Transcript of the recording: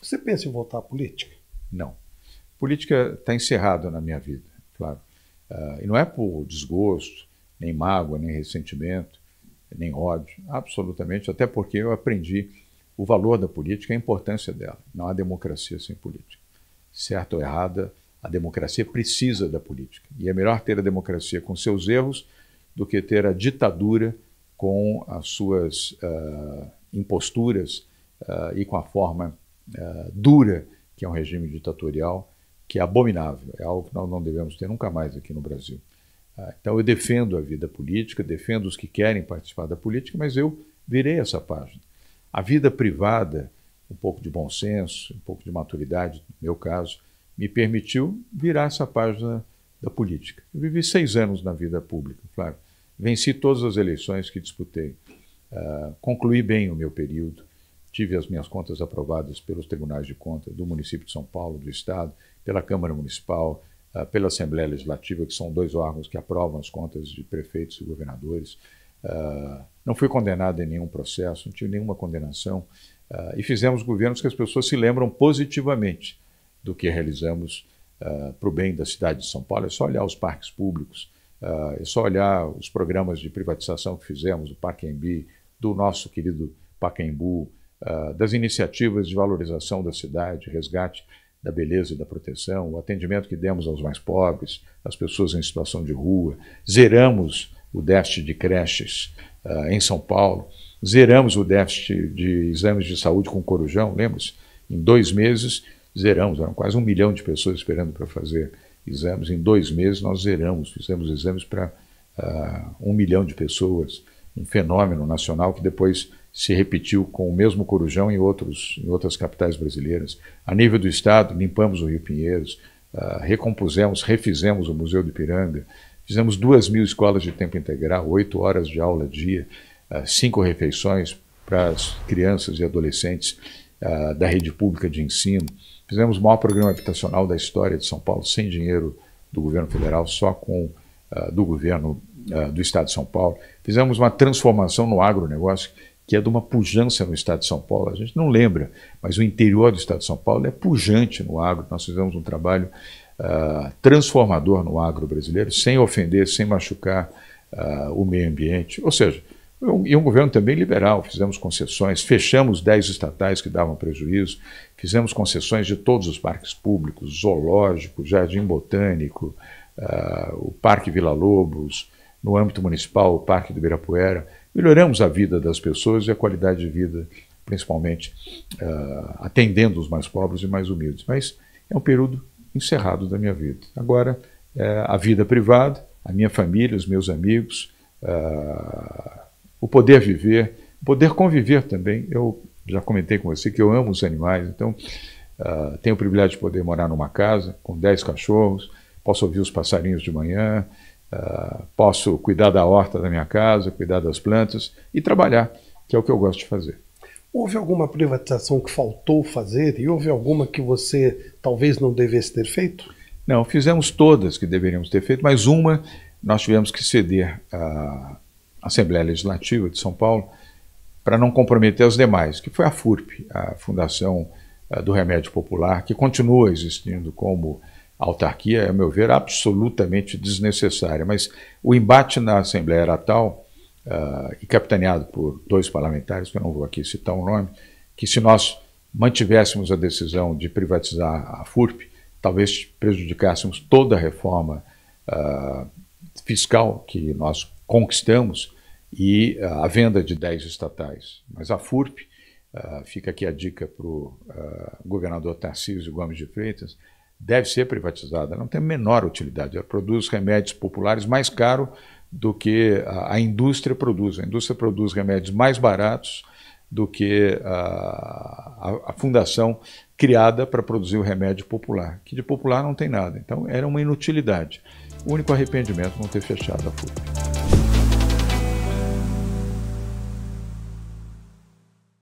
Você pensa em voltar à política? Não. Política está encerrada na minha vida, claro. Uh, e não é por desgosto, nem mágoa, nem ressentimento, nem ódio, absolutamente, até porque eu aprendi o valor da política, a importância dela. Não há democracia sem política. Certa ou errada, a democracia precisa da política. E é melhor ter a democracia com seus erros do que ter a ditadura com as suas uh, imposturas uh, e com a forma eh, dura que é um regime ditatorial que é abominável, é algo que nós não devemos ter nunca mais aqui no Brasil. Ah, então eu defendo a vida política, defendo os que querem participar da política, mas eu virei essa página. A vida privada, um pouco de bom senso, um pouco de maturidade, no meu caso, me permitiu virar essa página da política. Eu vivi seis anos na vida pública, claro. Venci todas as eleições que disputei. Uh, concluí bem o meu período tive as minhas contas aprovadas pelos tribunais de contas do município de São Paulo, do Estado, pela Câmara Municipal, ah, pela Assembleia Legislativa, que são dois órgãos que aprovam as contas de prefeitos e governadores. Ah, não fui condenado em nenhum processo, não tive nenhuma condenação. Ah, e fizemos governos que as pessoas se lembram positivamente do que realizamos para o bem da cidade de São Paulo. É só olhar os parques públicos, é só olhar os programas de privatização que fizemos, o Parque Embi, do nosso querido Pacaembu, ah, das iniciativas de valorização da cidade, resgate da beleza e da proteção, o atendimento que demos aos mais pobres, às pessoas em situação de rua, zeramos o déficit de creches uh, em São Paulo, zeramos o déficit de exames de saúde com Corujão, lembra-se? Em dois meses zeramos, eram quase um milhão de pessoas esperando para fazer exames, em dois meses nós zeramos, fizemos exames para uh, um milhão de pessoas, um fenômeno nacional que depois se repetiu com o mesmo corujão em, outros, em outras capitais brasileiras. A nível do Estado, limpamos o Rio Pinheiros, uh, recompusemos, refizemos o Museu do Ipiranga, fizemos duas mil escolas de tempo integral, oito horas de aula dia, uh, cinco refeições para as crianças e adolescentes uh, da rede pública de ensino. Fizemos o maior programa habitacional da história de São Paulo, sem dinheiro do governo federal, só com do governo do Estado de São Paulo. Fizemos uma transformação no agronegócio que é de uma pujança no estado de São Paulo. A gente não lembra, mas o interior do estado de São Paulo é pujante no agro. Nós fizemos um trabalho uh, transformador no agro brasileiro, sem ofender, sem machucar uh, o meio ambiente. Ou seja, e um governo também liberal. Fizemos concessões, fechamos 10 estatais que davam prejuízo, fizemos concessões de todos os parques públicos, zoológico, jardim botânico, uh, o Parque Vila Lobos, no âmbito municipal, o Parque do Ibirapuera melhoramos a vida das pessoas e a qualidade de vida, principalmente uh, atendendo os mais pobres e mais humildes. Mas é um período encerrado da minha vida. Agora, uh, a vida privada, a minha família, os meus amigos, uh, o poder viver, poder conviver também. Eu já comentei com você que eu amo os animais, então ah, tenho o privilégio de poder morar numa casa com 10 cachorros, posso ouvir os passarinhos de manhã, Uh, posso cuidar da horta da minha casa, cuidar das plantas e trabalhar, que é o que eu gosto de fazer. Houve alguma privatização que faltou fazer e houve alguma que você talvez não devesse ter feito? Não, fizemos todas que deveríamos ter feito, mas uma nós tivemos que ceder à Assembleia Legislativa de São Paulo para não comprometer as demais, que foi a FURP, a Fundação ah, do Remédio Popular, que continua existindo como a autarquia, a meu ver, absolutamente desnecessária. Mas o embate na Assembleia era tal, uh, e capitaneado por dois parlamentares, que eu não vou aqui citar o um nome, que se nós mantivéssemos a decisão de privatizar a FURP, talvez prejudicássemos toda a reforma uh, fiscal que nós conquistamos e uh, a venda de 10 estatais. Mas a FURP, fica aqui a dica para o governador Tarcísio Gomes de Freitas, deve ser privatizada. Não tem a menor utilidade. Ela produz remédios populares mais caro do que a, a, indústria produz. A indústria produz remédios mais baratos do que a, a, a fundação criada para produzir o remédio popular, que de popular não tem nada. Então era uma inutilidade. O único arrependimento não ter fechado a FUP.